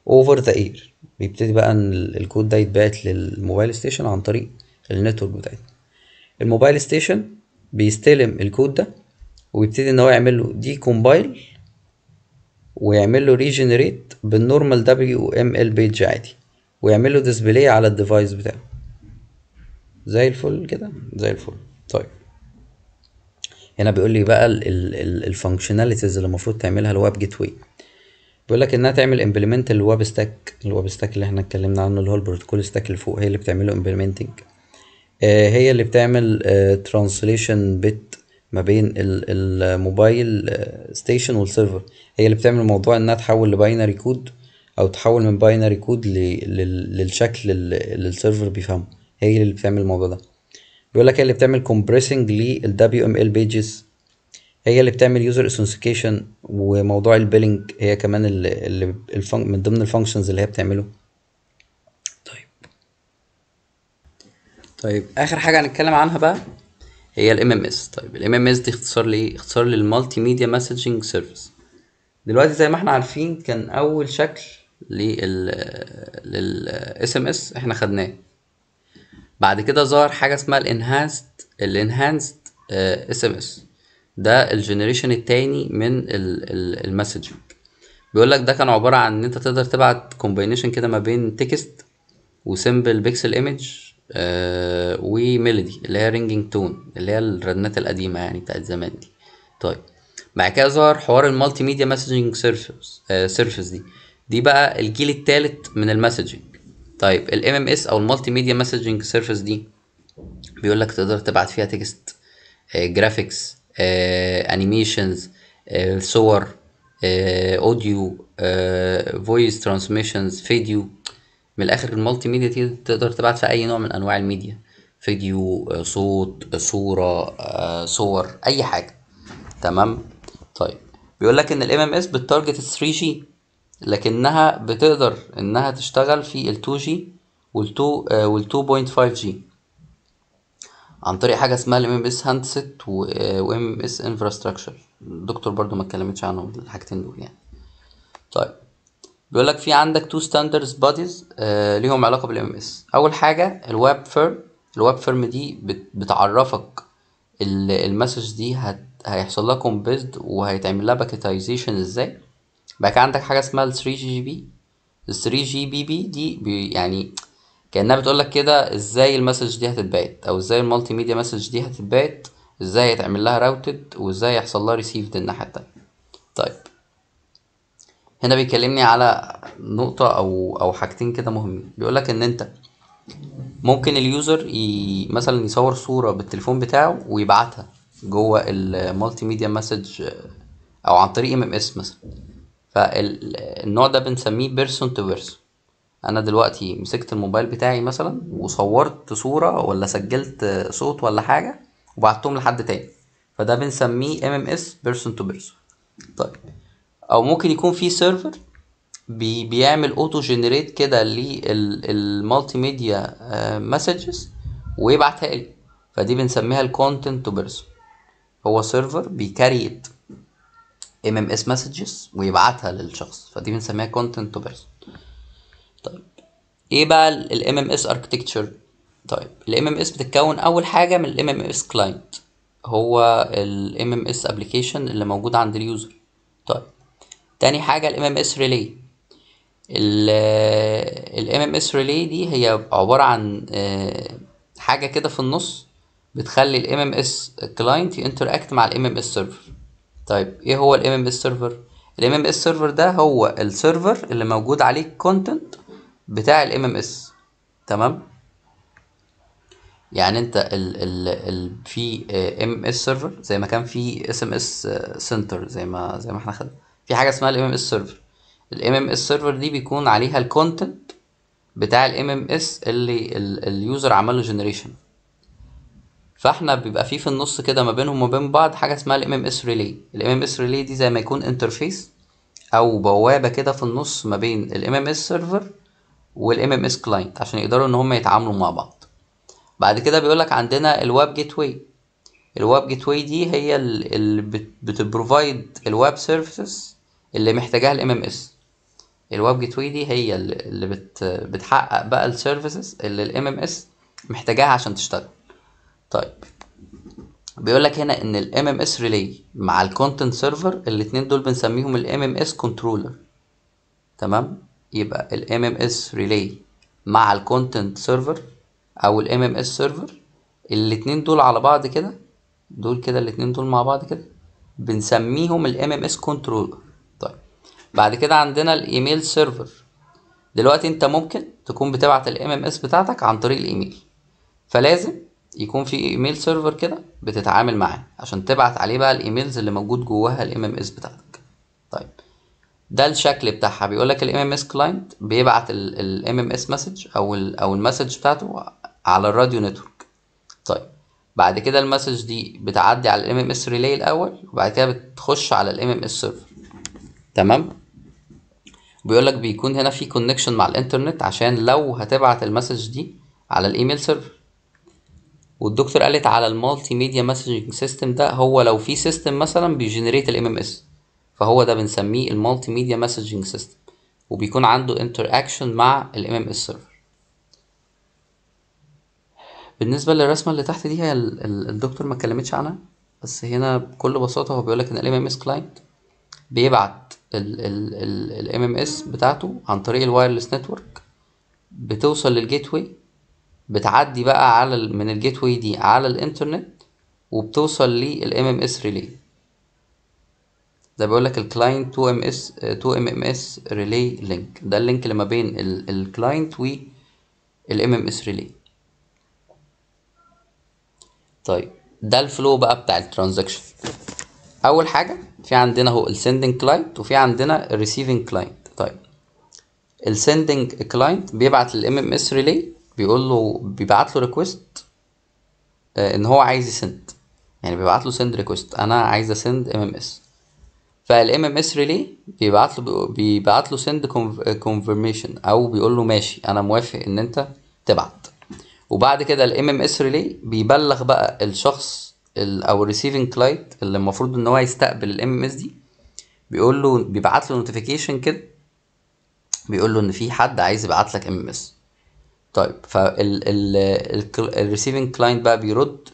S2: اوفر ذا اير بيبتدي بقى ان الكود ده يتبعت للموبايل ستيشن عن طريق النتورك بتاعتنا الموبايل ستيشن بيستلم الكود ده وبيبتدي ان هو يعمل له دي كومبايل ويعمل له ريجنريت بالنورمال دبليو ام ال بيج عادي ويعمل له ديسبلاي على الديفايس بتاعه زي الفل كده زي الفل طيب هنا بيقول لي بقى الفانكشناليتيز اللي المفروض تعملها الويب جيت واي بيقول لك انها تعمل امبلمنت الويب ستاك الويب ستاك اللي احنا اتكلمنا عنه اللي هو البروتوكول ستاك اللي فوق هي اللي بتعمله امبلمنتنج آه، هي اللي بتعمل ترانسليشن آه، بت ما بين الموبايل ستيشن آه، والسيرفر هي اللي بتعمل موضوع انها تحول لباينري كود او تحول من باينري كود للشكل اللي السيرفر بيفهمه هي اللي بتعمل الموضوع ده بيقول لك هي اللي بتعمل كومبريسنج للدبليو ام ال بيجز هي اللي بتعمل يوزر اثنتيكيشن وموضوع البيلنج هي كمان اللي, اللي من ضمن الفانكشنز اللي هي بتعمله طيب
S1: اخر حاجه هنتكلم عنها بقى هي الام ام اس طيب الام ام اس دي اختصار ليه اختصار للمالتي ميديا مسجنج سيرفيس دلوقتي زي ما احنا عارفين كان اول شكل لل للاس ام اس احنا خدناه بعد كده ظهر حاجه اسمها الانهانسد الانهانسد اس ام اس ده الجنريشن التاني من المسجنج بيقول لك ده كان عباره عن ان انت تقدر تبعت كومباينيشن كده ما بين تكست وسمبل بيكسل ايمج آه، وميلودي اللي هي رينجينج تون اللي هي الرنات القديمه يعني بتاعت زمان دي طيب بعد كده ظهر حوار المالتي ميديا مسجنج سيرفيس سيرفيس دي دي بقى الجيل الثالث من المسجنج طيب الام ام اس او المالتي ميديا مسجنج سيرفيس دي بيقول لك تقدر تبعت فيها تكست جرافيكس انيميشنز صور اوديو فويس ترانسميشنز فيديو من الاخر المالتي ميديا دي تقدر تبعت في اي نوع من انواع الميديا فيديو آه، صوت آه، صورة آه، صور اي حاجة تمام طيب بيقول لك ان الام ام اس بتارجت 3 جي لكنها بتقدر انها تشتغل في ال 2 جي وال 2 وال 2.5 جي عن طريق حاجه اسمها الام ام اس هاندسيت وام ام اس انفراستراكشر الدكتور برضو ما اتكلمتش عنهم الحاجتين دول يعني طيب بيقول لك في عندك تو ستاندردز بوديز ليهم علاقه بالام ام اس اول حاجه الويب فيرم الويب فيرم دي بتعرفك المسج دي هت هيحصل لها كومبيزد وهيتعمل لها باكيتايزيشن ازاي بقى عندك حاجه اسمها ال 3 جي بي ال 3 جي بي بي دي بي يعني كانها بتقول لك كده ازاي المسج دي هتتبعت او ازاي المالتي ميديا مسج دي هتتبعت ازاي هيتعمل لها راوتد وازاي يحصل لها ريسيفد الناحيه التانيه طيب هنا بيكلمني على نقطة أو أو حاجتين كده مهمين بيقولك إن أنت ممكن اليوزر ي... مثلا يصور صورة بالتليفون بتاعه ويبعتها جوه المالتي ميديا مسج أو عن طريق ام ام اس مثلا فالنوع ده بنسميه بيرسون تو بيرسون أنا دلوقتي مسكت الموبايل بتاعي مثلا وصورت صورة ولا سجلت صوت ولا حاجة وبعتهم لحد تاني فده بنسميه ام ام اس بيرسون تو بيرسون طيب او ممكن يكون في سيرفر بي بيعمل اوتو جنريت كده للمالتي ميديا مسجز ويبعتها لي فدي بنسميها الكونتنت تو بيرسون هو سيرفر بيكريت ام ام اس مسجز ويبعتها للشخص فدي بنسميها كونتنت تو بيرسون طيب ايه بقى الام ام اس اركتكتشر طيب الام ام اس بتتكون اول حاجه من الام ام اس كلاينت هو الام ام اس ابلكيشن اللي موجود عند اليوزر طيب تاني حاجة الـ MMS Relay الـ MMS Relay دي هي عبارة عن آه، حاجة كده في النص بتخلي الـ MMS Client ينتراكت مع الـ MMS Server طيب ايه هو الـ MMS Server؟ الـ MMS Server ده هو السيرفر اللي موجود عليه content بتاع الـ MMS تمام؟ يعني انت ال ال ال في ام اس سيرفر زي ما كان في اس ام اس سنتر زي ما زي ما احنا خدنا في حاجه اسمها الام ام اس سيرفر الام ام اس سيرفر دي بيكون عليها الكونتنت بتاع الام ام اس اللي اليوزر عمل له جنريشن فاحنا بيبقى فيه في النص كده ما بينهم وما بين بعض حاجه اسمها الام ام اس ريلي الام ام اس ريلي دي زي ما يكون انترفيس او بوابه كده في النص ما بين الام ام اس سيرفر والام ام اس كلاينت عشان يقدروا ان هم يتعاملوا مع بعض بعد كده بيقولك عندنا الويب جيت واي الويب جيت واي دي هي اللي بتبروفايد الويب سيرفيسز اللي محتاجاها الام ام اس الويب جيت واي دي هي اللي بت بتحقق بقى السيرفيسز اللي الام ام اس محتاجاها عشان تشتغل طيب بيقول لك هنا ان الام ام اس ريلي مع الكونتنت سيرفر الاثنين دول بنسميهم الام ام اس كنترولر تمام يبقى الام ام اس ريلي مع الكونتنت سيرفر او الام ام اس سيرفر الاثنين دول على بعض كده دول كده الاثنين دول مع بعض كده بنسميهم الام ام اس كنترولر بعد كده عندنا الايميل سيرفر دلوقتي انت ممكن تكون بتبعت الام ام اس بتاعتك عن طريق الايميل فلازم يكون في ايميل سيرفر كده بتتعامل معاه عشان تبعت عليه بقى الايميلز اللي موجود جواها الام ام اس بتاعتك طيب ده الشكل بتاعها بيقول لك الام ام اس كلاينت بيبعت الام ام اس مسج او الـ او المسج بتاعته على الراديو نتورك طيب بعد كده المسج دي بتعدي على الام ام اس ريلاي الاول وبعد كده بتخش على الام ام اس سيرفر تمام بيقول لك بيكون هنا في كونكشن مع الانترنت عشان لو هتبعت المسج دي على الايميل سيرفر والدكتور قالت على المالتي ميديا مسجنج سيستم ده هو لو في سيستم مثلا بيجنريت الام ام اس فهو ده بنسميه المالتي ميديا مسجنج سيستم وبيكون عنده انتر اكشن مع الام ام اس سيرفر بالنسبه للرسمه اللي تحت دي هي الدكتور ما اتكلمتش عنها بس هنا بكل بساطه هو بيقول لك ان الام ام اس كلاينت بيبعت ال ام اس بتاعته عن طريق الوايرلس نتورك بتوصل للجيت واي بتعدي بقى على من الجيت واي دي على الانترنت وبتوصل للام ام اس ريلي ده بيقول لك الكلاينت 2 ام اس 2 ام ام اس ريلي لينك ده اللينك اللي ما بين الكلاينت والام ام اس ريلي طيب ده الفلو بقى بتاع الترانزاكشن اول حاجه في عندنا هو السندنج كلاينت وفي عندنا الريسيفنج كلاينت طيب السندنج كلاينت بيبعت للام ام اس ريلي بيقول له بيبعت له ريكوست آه، ان هو عايز يسند يعني بيبعت له سند ريكوست انا عايز اسند ام ام اس فالام ام اس ريلي بيبعت له بيبعت له سند كونفرميشن آه، او بيقول له ماشي انا موافق ان انت تبعت وبعد كده الام ام اس ريلي بيبلغ بقى الشخص او الريسيفنج كلاينت اللي المفروض ان هو يستقبل الام ام اس دي بيقول له بيبعت له نوتيفيكيشن كده بيقول له ان في حد عايز يبعت لك ام ام اس طيب فالريسيفنج كلاينت بقى بيرد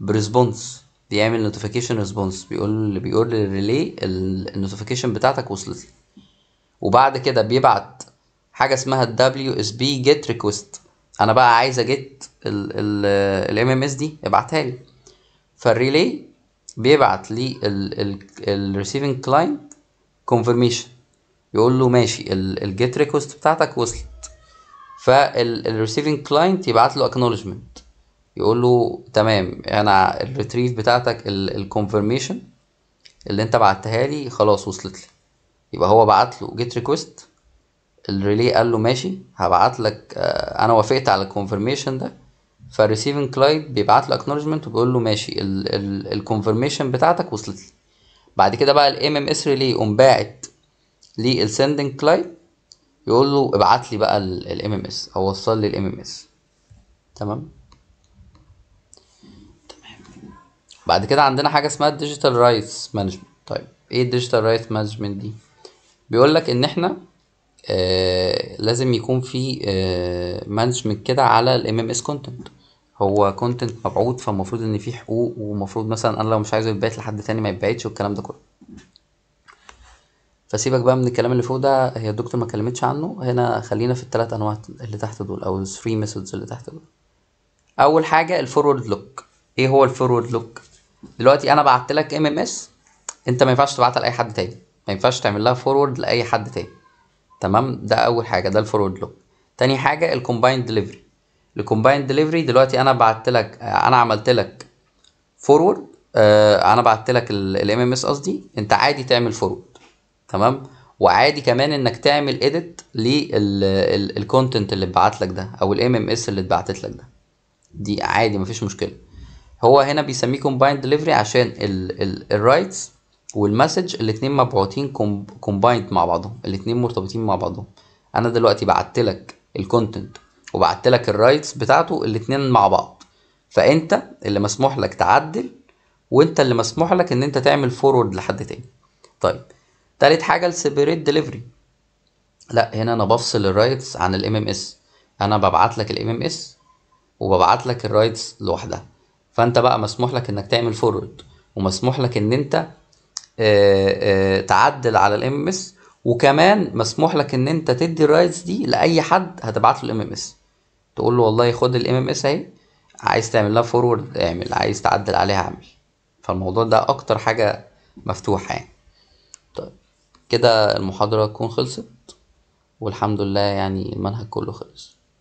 S1: بريسبونس بيعمل نوتيفيكيشن ريسبونس بيقول بيقول للريلي النوتيفيكيشن بتاعتك وصلت وبعد كده بيبعت حاجه اسمها الدبليو اس بي جيت ريكويست انا بقى عايز اجيت الام ام اس دي ابعتها لي فالريلي بيبعت للريسيفنج كلاينت كونفرميشن يقول له ماشي الجيت ريكوست بتاعتك وصلت فالريسيفنج كلاينت يبعت له اكنولجمنت يقول له تمام انا الريتريف بتاعتك الكونفرميشن اللي انت بعتها لي خلاص وصلت لي يبقى هو بعت له جيت ريكوست الريلي قال له ماشي هبعت لك آه، انا وافقت على الكونفرميشن ده فالريسيفنج كلاينت بيبعت له اكنولجمنت وبيقول له ماشي الكونفرميشن بتاعتك وصلت لي بعد كده بقى الام ام اس ريلي قوم باعت للسندنج كلاينت يقول له ابعت لي بقى الام ام اس او وصل لي الام ام اس تمام تمام بعد كده عندنا حاجه اسمها الديجيتال رايتس مانجمنت طيب ايه الديجيتال رايتس مانجمنت دي بيقول لك ان احنا آه لازم يكون في آه مانجمنت كده على الام ام اس كونتنت هو كونتنت مبعوث فالمفروض ان في حقوق ومفروض مثلا انا لو مش عايزه يتبعت لحد تاني ما يتبعتش والكلام ده كله فسيبك بقى من الكلام اللي فوق ده هي الدكتور ما كلمتش عنه هنا خلينا في الثلاث انواع اللي تحت دول او الثري ميثودز اللي تحت دول اول حاجه الفورورد لوك ايه هو الفورورد لوك دلوقتي انا بعت لك ام ام اس انت ما ينفعش تبعتها لاي حد تاني ما ينفعش تعمل لها فورورد لاي حد تاني تمام ده اول حاجه ده الفورورد لوك تاني حاجه الكومبايند ديليفري لكومبايند ديليفري دلوقتي انا بعت لك انا عملت لك فورورد آه انا بعت لك الام ام اس قصدي انت عادي تعمل فورورد تمام وعادي كمان انك تعمل اديت للكونتنت اللي اتبعت لك ده او الام ام اس اللي اتبعتت لك ده دي عادي مفيش مشكله هو هنا بيسميه كومبايند ديليفري عشان الرايتس والمسج الاتنين مبعوتين كومبايند مع بعضهم الاتنين مرتبطين مع بعضهم انا دلوقتي بعت لك الكونتنت وبعت لك الرايتس بتاعته الاتنين مع بعض فانت اللي مسموح لك تعدل وانت اللي مسموح لك ان انت تعمل فورورد لحد تاني طيب تالت حاجه السيبريت ديليفري لا هنا انا بفصل الرايتس عن الام ام اس انا ببعت لك الام ام اس وببعت لك الرايتس لوحدها فانت بقى مسموح لك انك تعمل فورورد ومسموح لك ان انت آه، آه، تعدل على الام ام اس وكمان مسموح لك ان انت تدي الرايتس دي لاي حد هتبعت له الام ام اس تقول له والله خد الام ام اس اهي عايز تعمل لها فورورد اعمل عايز تعدل عليها اعمل فالموضوع ده اكتر حاجه مفتوحه يعني
S2: طيب كده المحاضره تكون خلصت والحمد لله يعني المنهج كله خلص